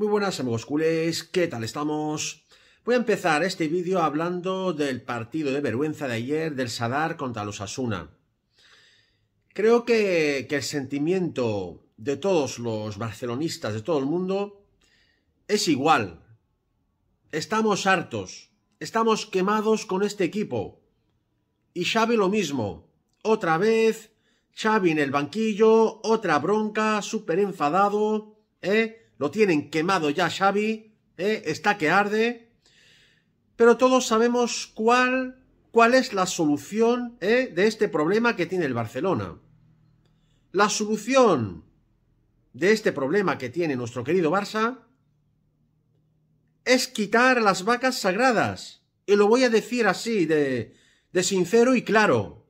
Muy buenas amigos culés, ¿qué tal estamos? Voy a empezar este vídeo hablando del partido de vergüenza de ayer del Sadar contra los Asuna. Creo que, que el sentimiento de todos los barcelonistas de todo el mundo es igual. Estamos hartos, estamos quemados con este equipo. Y Xavi lo mismo. Otra vez, Xavi en el banquillo, otra bronca, súper enfadado, ¿eh? Lo tienen quemado ya Xavi, ¿eh? está que arde. Pero todos sabemos cuál, cuál es la solución ¿eh? de este problema que tiene el Barcelona. La solución de este problema que tiene nuestro querido Barça es quitar las vacas sagradas. Y lo voy a decir así, de, sincero y claro.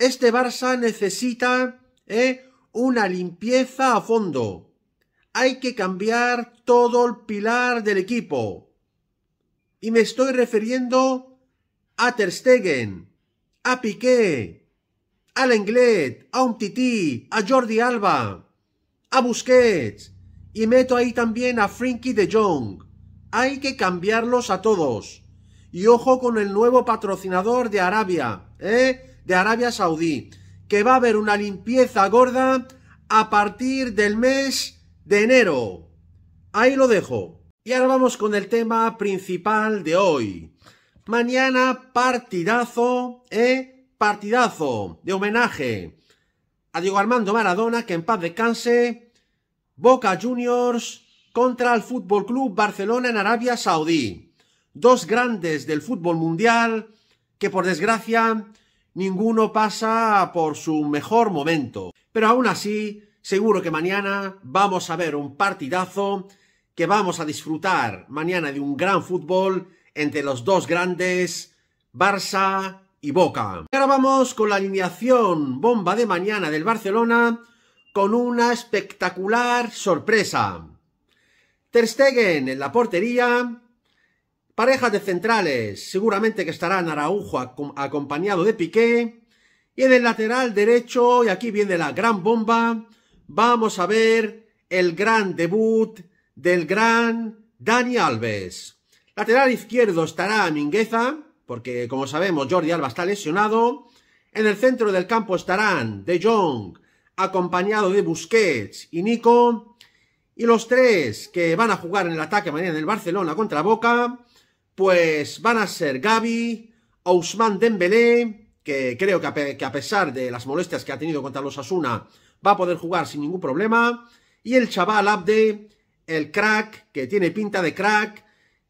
Este Barça necesita ¿eh? una limpieza a fondo hay que cambiar todo el pilar del equipo. Y me estoy refiriendo a Ter Stegen, a Piqué, a Lenglet, a Umtiti, a Jordi Alba, a Busquets. Y meto ahí también a Frinky de Jong. Hay que cambiarlos a todos. Y ojo con el nuevo patrocinador de Arabia, ¿eh? De Arabia Saudí. Que va a haber una limpieza gorda a partir del mes de enero. Ahí lo dejo. Y ahora vamos con el tema principal de hoy. Mañana partidazo, ¿eh? Partidazo de homenaje a Diego Armando Maradona, que en paz descanse. Boca Juniors contra el Fútbol Club Barcelona en Arabia Saudí. Dos grandes del fútbol mundial que por desgracia ninguno pasa por su mejor momento. Pero aún así, Seguro que mañana vamos a ver un partidazo, que vamos a disfrutar mañana de un gran fútbol entre los dos grandes, Barça y Boca. Ahora vamos con la alineación bomba de mañana del Barcelona con una espectacular sorpresa. Ter Stegen en la portería, parejas de centrales, seguramente que estarán Araujo acompañado de Piqué, y en el lateral derecho, y aquí viene la gran bomba, vamos a ver el gran debut del gran Dani Alves. Lateral izquierdo estará Mingueza, porque como sabemos Jordi Alba está lesionado. En el centro del campo estarán De Jong, acompañado de Busquets y Nico. Y los tres que van a jugar en el ataque mañana del Barcelona contra Boca, pues van a ser Gaby, Ousmane Dembélé, que creo que a pesar de las molestias que ha tenido contra los Asuna, va a poder jugar sin ningún problema. Y el chaval Abde, el crack, que tiene pinta de crack,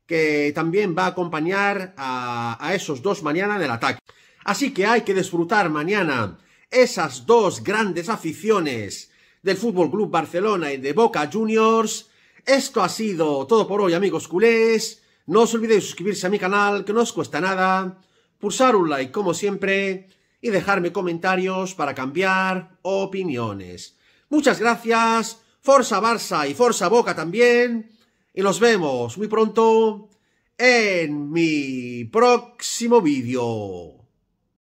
que también va a acompañar a, esos dos mañana en el ataque. Así que hay que disfrutar mañana esas dos grandes aficiones del Fútbol Club Barcelona y de Boca Juniors. Esto ha sido todo por hoy, amigos culés. No os olvidéis suscribirse a mi canal, que no os cuesta nada. Pulsar un like, como siempre y dejarme comentarios para cambiar opiniones. Muchas gracias, Forza Barça y Forza Boca también, y nos vemos muy pronto en mi próximo vídeo.